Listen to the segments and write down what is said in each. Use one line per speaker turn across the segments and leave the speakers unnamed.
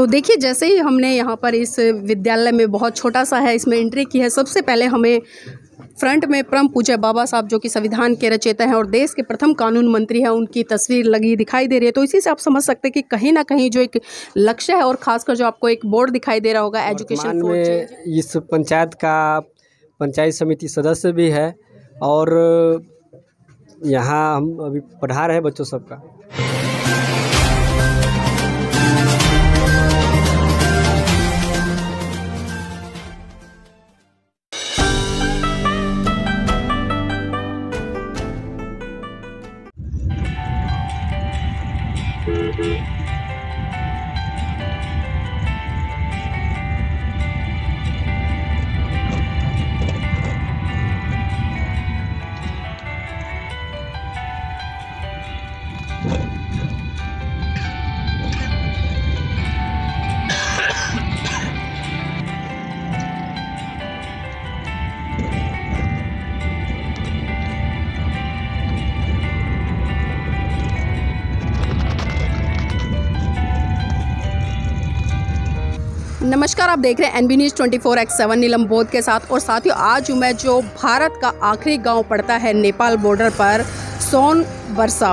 तो देखिए जैसे ही हमने यहाँ पर इस विद्यालय में बहुत छोटा सा है इसमें एंट्री की है सबसे पहले हमें फ्रंट में परम पूज्य बाबा साहब जो कि संविधान के रचेता हैं और देश के प्रथम कानून मंत्री हैं उनकी तस्वीर लगी दिखाई दे रही है तो इसी से आप समझ सकते हैं कि कहीं ना कहीं जो एक लक्ष्य है और खासकर जो आपको एक बोर्ड दिखाई दे रहा होगा एजुकेशन में
इस पंचायत का पंचायत समिति सदस्य भी है और यहाँ हम अभी पढ़ा रहे हैं बच्चों सबका
नमस्कार आप देख रहे हैं NB news twenty four X seven Neelam Bodh के साथ और साथियों आज मैं जो भारत का आखिरी गांव पड़ता है नेपाल बॉर्डर पर सोन बरसा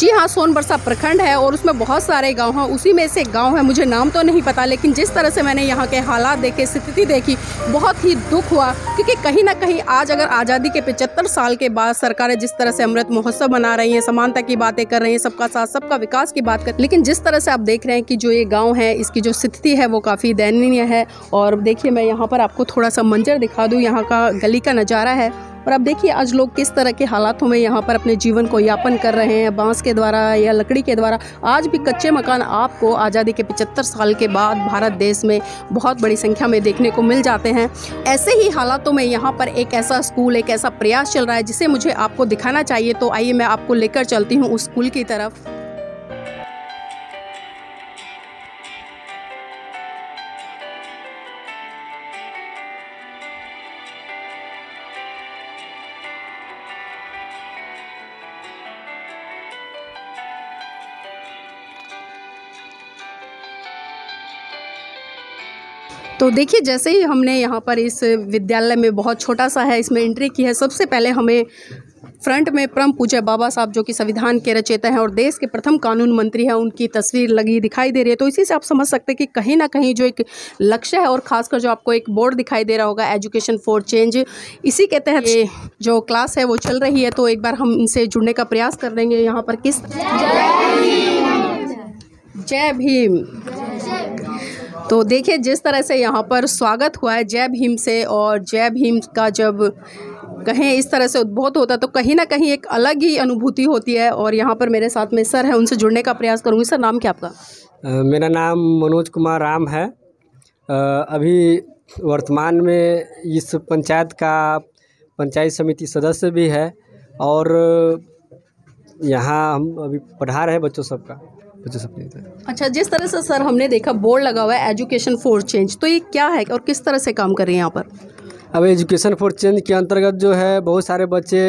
जी हाँ बरसा प्रखंड है और उसमें बहुत सारे गांव हैं उसी में से गाँव है मुझे नाम तो नहीं पता लेकिन जिस तरह से मैंने यहाँ के हालात देखे स्थिति देखी बहुत ही दुख हुआ क्योंकि कहीं ना कहीं आज अगर आज़ादी के पिचहत्तर साल के बाद सरकारें जिस तरह से अमृत महोत्सव मना रही हैं समानता की बातें कर रही हैं सबका साथ सबका विकास की बात कर लेकिन जिस तरह से आप देख रहे हैं कि जो ये गाँव है इसकी जो स्थिति है वो काफ़ी दयनीय है और देखिए मैं यहाँ पर आपको थोड़ा सा मंजर दिखा दूँ यहाँ का गली का नज़ारा है और अब देखिए आज लोग किस तरह के हालातों में यहाँ पर अपने जीवन को यापन कर रहे हैं बांस के द्वारा या लकड़ी के द्वारा आज भी कच्चे मकान आपको आज़ादी के पिचहत्तर साल के बाद भारत देश में बहुत बड़ी संख्या में देखने को मिल जाते हैं ऐसे ही हालातों में यहाँ पर एक ऐसा स्कूल एक ऐसा प्रयास चल रहा है जिसे मुझे आपको दिखाना चाहिए तो आइए मैं आपको लेकर चलती हूँ उस स्कूल की तरफ तो देखिए जैसे ही हमने यहाँ पर इस विद्यालय में बहुत छोटा सा है इसमें एंट्री की है सबसे पहले हमें फ्रंट में परम पूज्य बाबा साहब जो कि संविधान के रचेता हैं और देश के प्रथम कानून मंत्री हैं उनकी तस्वीर लगी दिखाई दे रही है तो इसी से आप समझ सकते हैं कि कहीं ना कहीं जो एक लक्ष्य है और खासकर जो आपको एक बोर्ड दिखाई दे रहा होगा एजुकेशन फॉर चेंज इसी के तहत जो क्लास है वो चल रही है तो एक बार हम इनसे जुड़ने का प्रयास कर लेंगे यहाँ पर किस जय भीम जय भीम तो देखिए जिस तरह से यहाँ पर स्वागत हुआ है जय भीम से और जय भीम का जब कहें इस तरह से उद्भोत होता है तो कहीं ना कहीं एक अलग ही अनुभूति होती है और यहाँ पर मेरे साथ में सर है उनसे जुड़ने का प्रयास करूँगी सर नाम क्या आपका
मेरा नाम मनोज कुमार राम है अभी वर्तमान में इस पंचायत का पंचायत समिति सदस्य भी है और यहाँ हम अभी पढ़ा रहे बच्चों सबका
अच्छा जिस तरह से सर हमने देखा बोर्ड लगा हुआ है एजुकेशन फॉर चेंज तो ये क्या है और किस तरह से काम कर रहे हैं यहाँ पर
अब एजुकेशन फॉर चेंज के अंतर्गत जो है बहुत सारे बच्चे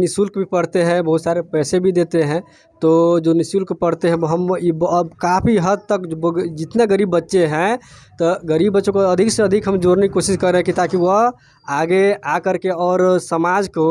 निशुल्क भी पढ़ते हैं बहुत सारे पैसे भी देते हैं तो जो निःशुल्क पढ़ते हैं हम अब काफ़ी हद तक जितना गरीब बच्चे हैं तो गरीब बच्चों को अधिक से अधिक हम जोड़ने की कोशिश कर रहे हैं कि ताकि वह आगे आ कर के और समाज को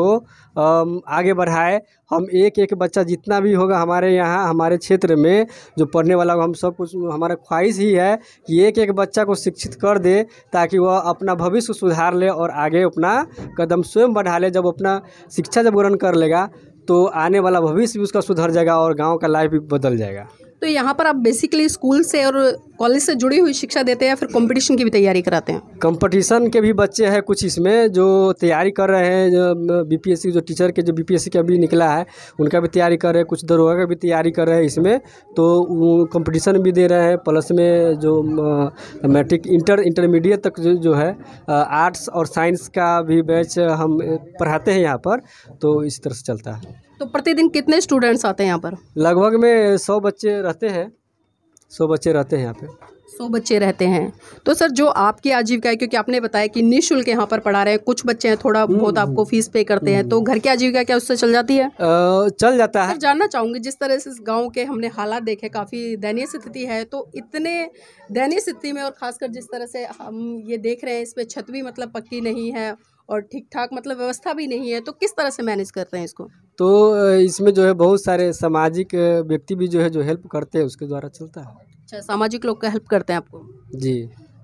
आगे बढ़ाए हम एक एक बच्चा जितना भी होगा हमारे यहाँ हमारे क्षेत्र में जो पढ़ने वाला हम सब कुछ हमारा ख्वाहिश ही है कि एक एक बच्चा को शिक्षित कर दे ताकि वह अपना भविष्य सुधार ले और आगे अपना कदम स्वयं बढ़ा ले जब अपना शिक्षा जब ग्रहण कर लेगा तो आने वाला भविष्य भी उसका सुधर जाएगा और गाँव का लाइफ भी बदल जाएगा
तो यहाँ पर आप बेसिकली स्कूल से और कॉलेज से जुड़ी हुई शिक्षा देते हैं या फिर कंपटीशन की भी तैयारी कराते हैं
कंपटीशन के भी बच्चे हैं कुछ इसमें जो तैयारी कर रहे हैं जो बीपीएससी जो टीचर के जो बीपीएससी का भी निकला है उनका भी तैयारी कर रहे हैं कुछ दरोगा का भी तैयारी कर रहे हैं इसमें तो कंपटीशन भी दे रहे हैं प्लस में जो मैट्रिक इंटर इंटरमीडिएट तक जो, जो है आर्ट्स और साइंस का भी बैच हम पढ़ाते हैं यहाँ पर तो इस तरह से चलता है
तो प्रतिदिन कितने स्टूडेंट्स आते हैं यहाँ पर
लगभग में सौ बच्चे रहते हैं सौ बच्चे रहते हैं यहाँ पे
सौ बच्चे रहते हैं तो सर जो आपकी आजीविका है क्योंकि आपने बताया कि निःशुल्क यहाँ पर पढ़ा रहे हैं कुछ बच्चे हैं थोड़ा हम्म, बहुत आपको फीस हम्म। पे करते हैं तो हम्म। घर की आजीविका क्या उससे चल जाती है आ, चल जाता है जानना चाहूंगी जिस तरह से इस गाँव के हमने हालात देखे काफ़ी दयनीय स्थिति है तो इतने दयनीय स्थिति में और खासकर जिस तरह से हम ये देख रहे हैं इस छत भी मतलब पक्की नहीं है और ठीक ठाक मतलब व्यवस्था भी नहीं है तो किस तरह से मैनेज करते हैं इसको
तो इसमें जो है बहुत सारे सामाजिक व्यक्ति भी जो है जो हेल्प करते हैं उसके द्वारा चलता है
अच्छा सामाजिक लोग का हेल्प करते हैं आपको जी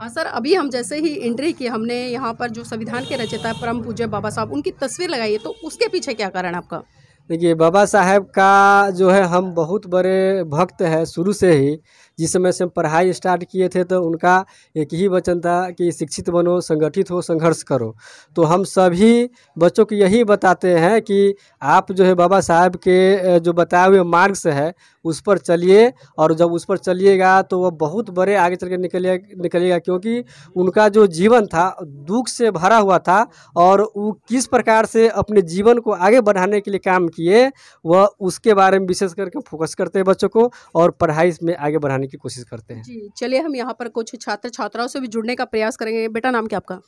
हाँ सर अभी हम जैसे ही एंट्री की हमने यहाँ पर जो संविधान के रचयिता परम पूज्य बाबा साहब उनकी तस्वीर लगाई है तो उसके पीछे क्या कारण आपका
देखिए बाबा साहेब का जो है हम बहुत बड़े भक्त हैं शुरू से ही जिस समय से हम पढ़ाई स्टार्ट किए थे तो उनका एक ही वचन था कि शिक्षित बनो संगठित हो संघर्ष करो तो हम सभी बच्चों को यही बताते हैं कि आप जो है बाबा साहब के जो बताए हुए मार्ग से है उस पर चलिए और जब उस पर चलिएगा तो वह बहुत बड़े आगे चल कर निकले निकलेगा क्योंकि उनका जो जीवन था दुख से भरा हुआ था और वो किस प्रकार से अपने जीवन को आगे बढ़ाने के लिए काम किए वह उसके बारे में विशेष करके फोकस करते हैं बच्चों को और पढ़ाई में आगे बढ़ाने बनाने की कोशिश करते
हैं चलिए हम यहाँ पर कुछ छात्र छात्राओं से भी जुड़ने का प्रयास करेंगे बेटा नाम क्या आपका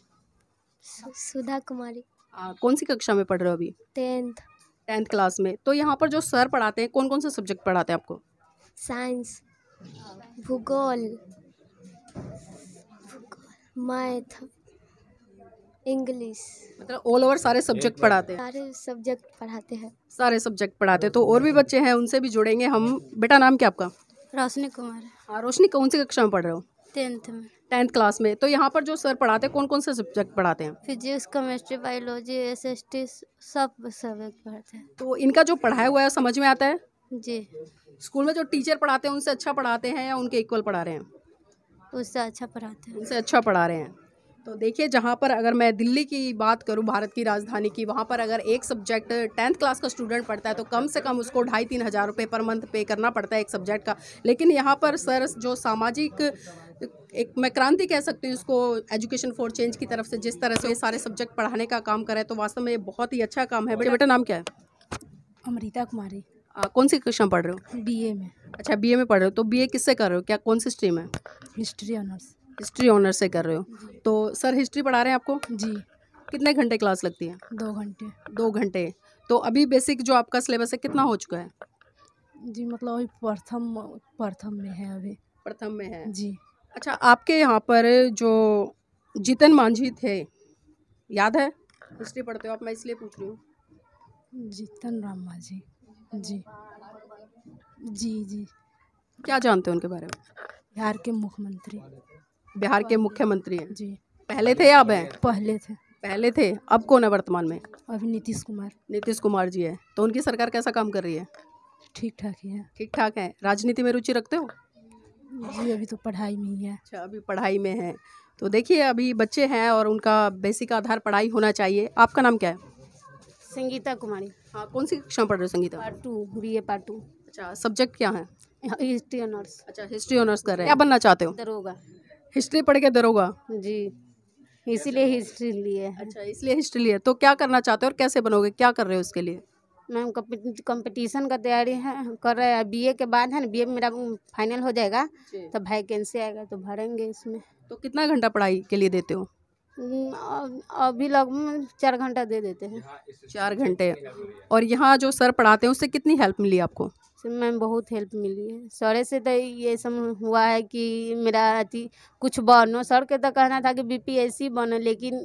सुधा कुमारी
आ, कौन सी कक्षा में पढ़ रहे हो अभी टेंथ टेंथ क्लास में तो यहाँ पर जो सर पढ़ाते हैं कौन कौन से सब्जेक्ट पढ़ाते हैं आपको साइंस भूगोल मैथ इंग्लिश मतलब ऑल ओवर सारे सब्जेक्ट पढ़ाते हैं सारे सब्जेक्ट पढ़ाते हैं सारे सब्जेक्ट पढ़ाते हैं तो और भी बच्चे हैं उनसे भी जुड़ेंगे हम बेटा नाम क्या आपका रोशनी कुमार हाँ रोशनी कौन सी कक्षा में पढ़ रहे हो टेंथ में टेंथ क्लास में तो यहाँ पर जो सर पढ़ाते हैं कौन कौन से सब्जेक्ट पढ़ाते हैं physics chemistry biology S S T सब सब्जेक्ट पढ़ाते हैं तो इनका जो पढ़ाया हुआ है समझ में आता है जी स्कूल में जो टीचर पढ़ाते हैं उनसे अच्छा पढ़ाते हैं या उनके इक्वल पढ़ा रहे हैं उससे अच्छा पढ़ाते हैं उनसे अच्छा पढ़ा रहे हैं तो देखिए जहाँ पर अगर मैं दिल्ली की बात करूँ भारत की राजधानी की वहाँ पर अगर एक सब्जेक्ट टेंथ क्लास का स्टूडेंट पढ़ता है तो कम से कम उसको ढाई तीन हज़ार रुपये पर मंथ पे करना पड़ता है एक सब्जेक्ट का लेकिन यहाँ पर सर जो सामाजिक एक मैं क्रांति कह सकती हूँ इसको एजुकेशन फॉर चेंज की तरफ से जिस तरह से ये सारे सब्जेक्ट पढ़ाने का काम करें तो वास्तव में ये बहुत ही अच्छा काम है बेटा नाम क्या है अमृता कुमारी आ, कौन सी कक्षा पढ़ रहे हो बीए में अच्छा बीए में पढ़ रहे हो तो बीए किससे कर रहे हो क्या कौन सी स्ट्रीम है हिस्ट्री ऑनर्स हिस्ट्री ऑनर्स से कर रहे हो तो सर हिस्ट्री पढ़ा रहे हैं आपको जी कितने घंटे क्लास लगती है दो घंटे दो घंटे तो अभी बेसिक जो आपका सिलेबस है कितना हो चुका है जी मतलब अभी प्रथम प्रथम में है अभी प्रथम में है जी अच्छा आपके यहाँ पर जो जीतन मांझी थे याद है हिस्ट्री पढ़ते हो आप मैं इसलिए पूछ रही हूँ जीतन राम मांझी जी जी जी क्या जानते हो उनके बारे में बिहार के मुख्यमंत्री बिहार के मुख्यमंत्री हैं जी पहले थे या अब हैं पहले थे पहले थे अब कौन है वर्तमान में अभी नीतीश कुमार नीतीश कुमार जी है तो उनकी सरकार कैसा काम कर रही है ठीक ठाक ही है ठीक ठाक है राजनीति में रुचि रखते हो जी अभी तो पढ़ाई में ही है अच्छा अभी पढ़ाई में है तो देखिए अभी बच्चे हैं और उनका बेसिक आधार पढ़ाई होना चाहिए आपका नाम क्या है संगीता कुमारी हाँ कौन सी कक्षा में पढ़ रहे हो Sangeeta part two B A part two अच्छा सब्जेक्ट क्या है हिस्ट्री ऑनर्स अच्छा हिस्ट्री ऑनर्स कर रहे हैं क्या बनना चाहते हो दरोगा हिस्ट्री पढ़ के दरोगा जी इसीलिए हिस्ट्री लिए अच्छा इसलिए हिस्ट्री लिए तो क्या करना चाहते हो और कैसे बनोगे क्या कर रहे हो उसके लिए मैम कंपटीशन का तैयारी है कर रहे हैं बीए के बाद है ना बीए में मेरा फाइनल हो जाएगा तब वैकेंसी आएगा तो भरेंगे इसमें तो कितना घंटा पढ़ाई के लिए देते हो अभी लगभग चार घंटा दे देते हैं चार घंटे और यहाँ जो सर पढ़ाते हैं उससे कितनी हेल्प मिली आपको मैम बहुत हेल्प मिली है सर से तो ये सब हुआ है कि मेरा अति कुछ बनो सर के तो कहना था कि बीपीएससी बनो लेकिन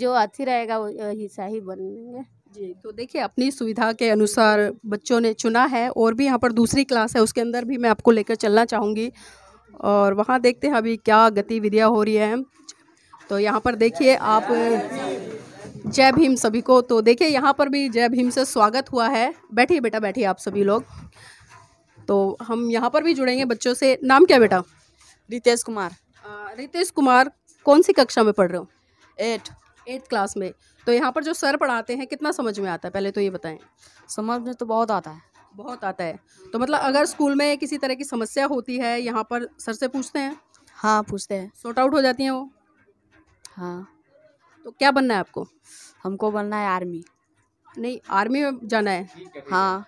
जो अथी रहेगा वही सही बनेंगे जी तो देखिए अपनी सुविधा के अनुसार बच्चों ने चुना है और भी यहाँ पर दूसरी क्लास है उसके अंदर भी मैं आपको लेकर चलना चाहूँगी और वहाँ देखते हैं अभी क्या गतिविधियाँ हो रही हैं तो यहाँ पर देखिए आप जय भीम सभी को तो देखिए यहाँ पर भी जय भीम से स्वागत हुआ है बैठिए बेटा बैठिए आप सभी लोग तो हम यहाँ पर भी जुड़ेंगे बच्चों से नाम क्या बेटा रितेश कुमार रितेश कुमार कौन सी कक्षा में पढ़ रहे हो एट एट क्लास में तो यहाँ पर जो सर पढ़ाते हैं कितना समझ में आता है पहले तो ये बताएं समझ में तो बहुत आता है बहुत आता है तो मतलब अगर स्कूल में किसी तरह की समस्या होती है यहाँ पर सर से पूछते हैं हाँ पूछते हैं सॉर्ट आउट हो जाती हैं वो हाँ तो क्या बनना है आपको हमको बनना है आर्मी नहीं आर्मी में जाना है हाँ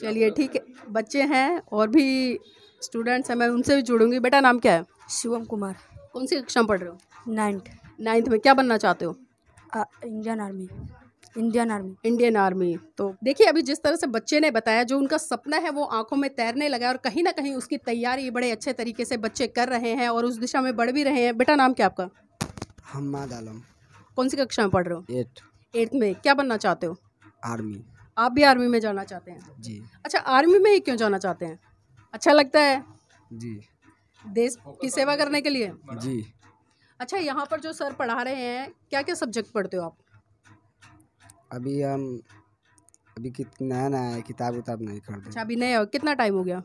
चलिए ठीक है बच्चे हैं और भी स्टूडेंट्स हैं मैं उनसे भी जुड़ूंगी बेटा नाम क्या है शिवम कुमार कौन सी कक्षा में पढ़ रहे हो नाइन्थ नाइन्थ में क्या बनना चाहते हो Indian army Indian army Indian army तो देखिए अभी जिस तरह से बच्चे ने बताया जो उनका सपना है वो आंखों में तैरने लगा और कहीं ना कहीं उसकी तैयारी बड़े अच्छे तरीके से बच्चे कर रहे हैं और उस दिशा में बढ़ भी रहे हैं बेटा नाम क्या आपका
हम्माद आलम
कौन सी कक्षा में पढ़ रहे हो एट एट्थ में क्या बनना चाहते हो आर्मी आप भी आर्मी में जाना चाहते हैं जी अच्छा आर्मी में ही क्यों जाना चाहते हैं अच्छा लगता है जी देश की सेवा करने के लिए जी अच्छा यहाँ पर जो सर पढ़ा रहे हैं क्या क्या सब्जेक्ट पढ़ते हो आप
अभी हम अभी नया नया है किताब उताब
नहीं खरीदे अच्छा अभी नया कितना टाइम हो गया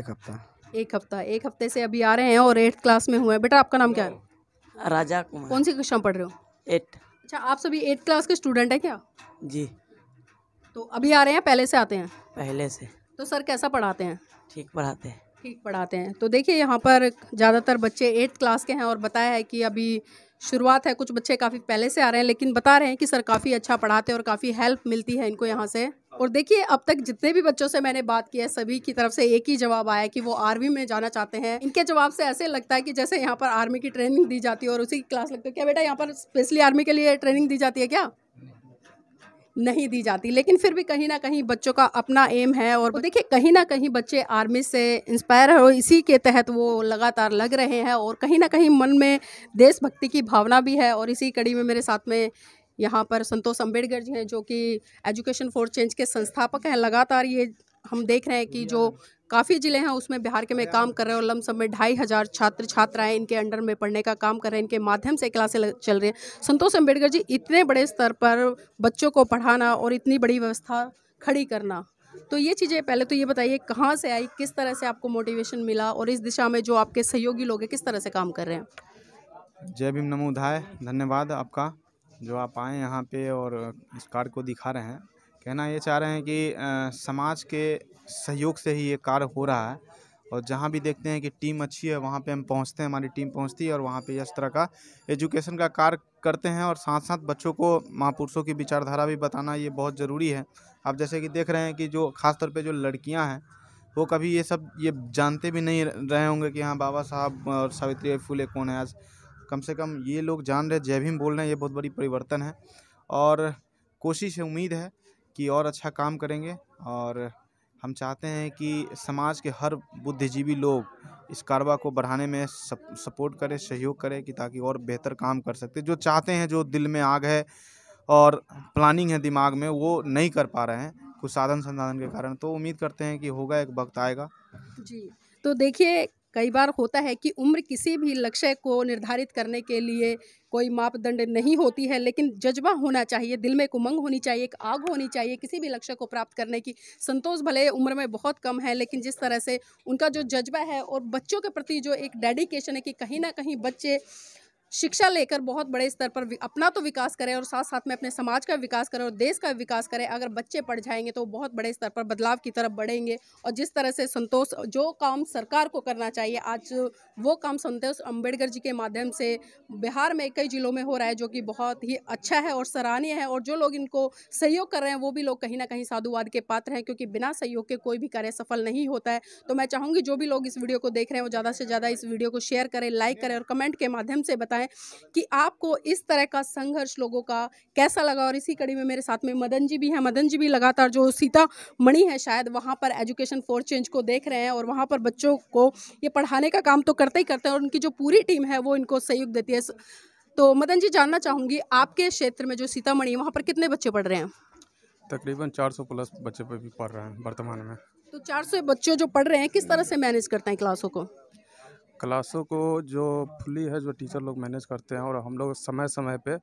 एक हफ्ता एक हफ्ता एक हफ्ते से अभी आ रहे हैं और एट्थ क्लास में हुए हैं बेटा आपका नाम क्या है राजा कुमार कौन सी कक्षा में पढ़ रहे हो एट अच्छा आप सभी एट क्लास के स्टूडेंट है क्या जी तो अभी आ रहे हैं पहले से आते हैं पहले से तो सर कैसा पढ़ाते हैं ठीक पढ़ाते हैं ठीक पढ़ाते हैं तो देखिए यहाँ पर ज़्यादातर बच्चे एट्थ क्लास के हैं और बताया है कि अभी शुरुआत है कुछ बच्चे काफ़ी पहले से आ रहे हैं लेकिन बता रहे हैं कि सर काफ़ी अच्छा पढ़ाते हैं और काफ़ी हेल्प मिलती है इनको यहाँ से और देखिए अब तक जितने भी बच्चों से मैंने बात की है सभी की तरफ से एक ही जवाब आया कि वो आर्मी में जाना चाहते हैं इनके जवाब से ऐसे लगता है कि जैसे यहाँ पर आर्मी की ट्रेनिंग दी जाती है और उसी की क्लास लगती है क्या बेटा यहाँ पर स्पेशली आर्मी के लिए ट्रेनिंग दी जाती है क्या नहीं दी जाती लेकिन फिर भी कहीं ना कहीं बच्चों का अपना एम है और देखिए कहीं ना कहीं बच्चे आर्मी से इंस्पायर हो इसी के तहत वो लगातार लग रहे हैं और कहीं ना कहीं मन में देशभक्ति की भावना भी है और इसी कड़ी में मेरे साथ में यहाँ पर संतोष अम्बेडकर जी हैं जो कि एजुकेशन फॉर चेंज के संस्थापक हैं लगातार ये हम देख रहे हैं कि जो काफ़ी ज़िले हैं उसमें बिहार के में काम कर रहे हैं और लमसम में ढाई हज़ार छात्र छात्राएं इनके अंडर में पढ़ने का काम कर रहे हैं इनके माध्यम से क्लासें चल रही हैं संतोष अम्बेडकर जी इतने बड़े स्तर पर बच्चों को पढ़ाना और इतनी बड़ी व्यवस्था खड़ी करना तो ये चीज़ें पहले तो ये बताइए कहाँ से आई किस तरह से आपको मोटिवेशन मिला और इस दिशा में जो आपके सहयोगी लोग हैं किस तरह से काम कर रहे हैं
जय भीम नमोधाय धन्यवाद आपका जो आप आए यहाँ पे और इस कार्ड को दिखा रहे हैं कहना ये चाह रहे हैं कि समाज के सहयोग से ही ये कार्य हो रहा है और जहाँ भी देखते हैं कि टीम अच्छी है वहाँ पे हम पहुँचते हैं हमारी टीम पहुँचती है और वहाँ पे इस तरह का एजुकेशन का कार्य करते हैं और साथ साथ बच्चों को महापुरुषों की विचारधारा भी बताना ये बहुत ज़रूरी है आप जैसे कि देख रहे हैं कि जो ख़ासतौर पर जो लड़कियाँ हैं वो कभी ये सब ये जानते भी नहीं रहे होंगे कि हाँ बाबा साहब और सावित्री फूले कौन है आज कम से कम ये लोग जान रहे जय भीम बोल रहे हैं ये बहुत बड़ी परिवर्तन है और कोशिश है उम्मीद है कि और अच्छा काम करेंगे और हम चाहते हैं कि समाज के हर बुद्धिजीवी लोग इस कारवा को बढ़ाने में सपोर्ट करें सहयोग करें कि ताकि और बेहतर काम कर सकते जो चाहते हैं जो दिल में आग है और प्लानिंग है दिमाग में वो नहीं कर पा रहे हैं कुछ साधन संसाधन के कारण तो उम्मीद करते हैं कि होगा एक वक्त आएगा
जी तो देखिए कई बार होता है कि उम्र किसी भी लक्ष्य को निर्धारित करने के लिए कोई मापदंड नहीं होती है लेकिन जज्बा होना चाहिए दिल में एक उमंग होनी चाहिए एक आग होनी चाहिए किसी भी लक्ष्य को प्राप्त करने की संतोष भले उम्र में बहुत कम है लेकिन जिस तरह से उनका जो जज्बा है और बच्चों के प्रति जो एक डेडिकेशन है कि कहीं ना कहीं बच्चे शिक्षा लेकर बहुत बड़े स्तर पर अपना तो विकास करें और साथ साथ में अपने समाज का विकास करें और देश का विकास करें अगर बच्चे पढ़ जाएंगे तो बहुत बड़े स्तर पर बदलाव की तरफ बढ़ेंगे और जिस तरह से संतोष जो काम सरकार को करना चाहिए आज वो काम संतोष अम्बेडकर जी के माध्यम से बिहार में कई जिलों में हो रहा है जो कि बहुत ही अच्छा है और सराहनीय है और जो लोग इनको सहयोग कर रहे हैं वो भी लोग कहीं ना कहीं साधुवाद के पात्र हैं क्योंकि बिना सहयोग के कोई भी कार्य सफल नहीं होता है तो मैं चाहूँगी जो भी लोग इस वीडियो को देख रहे हैं वो ज़्यादा से ज़्यादा इस वीडियो को शेयर करें लाइक करें और कमेंट के माध्यम से बताएं है कि आपको इस तरह का संघर्ष लोगों का कैसा लगा और इसी कड़ी में मेरे साथ में मदन जी भी हैं मदन जी भी लगातार जो सीता मणि है शायद वहाँ पर एजुकेशन फॉर चेंज को देख रहे हैं और वहाँ पर बच्चों को ये पढ़ाने का काम तो करते ही करते हैं और उनकी जो पूरी टीम है वो इनको सहयोग देती है तो मदन जी जानना चाहूँगी आपके क्षेत्र में जो सीतामढ़ी है वहाँ पर कितने बच्चे पढ़ रहे हैं
तकरीबन 400 प्लस बच्चे पढ़ रहे हैं वर्तमान में
तो 400 बच्चों जो पढ़ रहे हैं किस तरह से मैनेज करते हैं क्लासों को
क्लासों को जो फुली है जो टीचर लोग मैनेज करते हैं और हम लोग समय समय पे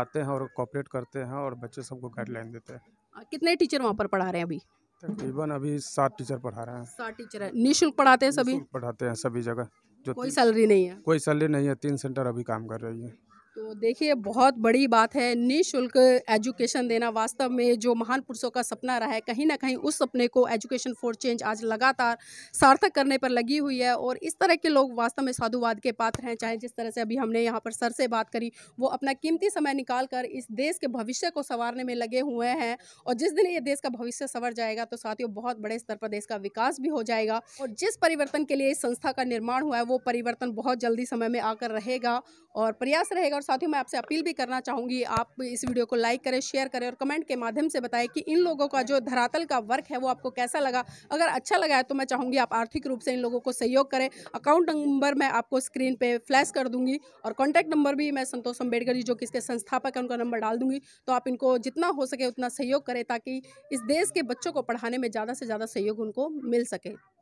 आते हैं और कॉपरेट करते हैं और बच्चे सबको गाइडलाइन देते हैं
कितने टीचर वहाँ पर पढ़ा रहे हैं अभी तकरीबन
अभी सात टीचर पढ़ा रहे हैं
सात टीचर है निःशुल्क पढ़ाते हैं सभी
पढ़ाते हैं सभी जगह जो कोई सैलरी नहीं है कोई सैलरी नहीं है तीन सेंटर अभी काम कर रही है
तो देखिए बहुत बड़ी बात है निःशुल्क एजुकेशन देना वास्तव में जो महान पुरुषों का सपना रहा है कहीं ना कहीं उस सपने को एजुकेशन फॉर चेंज आज लगातार सार्थक करने पर लगी हुई है और इस तरह के लोग वास्तव में साधुवाद के पात्र हैं चाहे जिस तरह से अभी हमने यहाँ पर सर से बात करी वो अपना कीमती समय निकाल कर इस देश के भविष्य को संवारने में लगे हुए हैं और जिस दिन ये देश का भविष्य संवर जाएगा तो साथियों बहुत बड़े स्तर पर देश का विकास भी हो जाएगा और जिस परिवर्तन के लिए इस संस्था का निर्माण हुआ है वो परिवर्तन बहुत जल्दी समय में आकर रहेगा और प्रयास रहेगा और साथ ही मैं आपसे अपील भी करना चाहूँगी आप इस वीडियो को लाइक करें शेयर करें और कमेंट के माध्यम से बताएं कि इन लोगों का जो धरातल का वर्क है वो आपको कैसा लगा अगर अच्छा लगा है तो मैं चाहूँगी आप आर्थिक रूप से इन लोगों को सहयोग करें अकाउंट नंबर मैं आपको स्क्रीन पर फ्लैश कर दूँगी और कॉन्टैक्ट नंबर भी मैं संतोष अम्बेडकर जी जो कि इसके संस्थापक हैं उनका नंबर डाल दूँगी तो आप इनको जितना हो सके उतना सहयोग करें ताकि इस देश के बच्चों को पढ़ाने में ज़्यादा से ज़्यादा सहयोग उनको मिल सके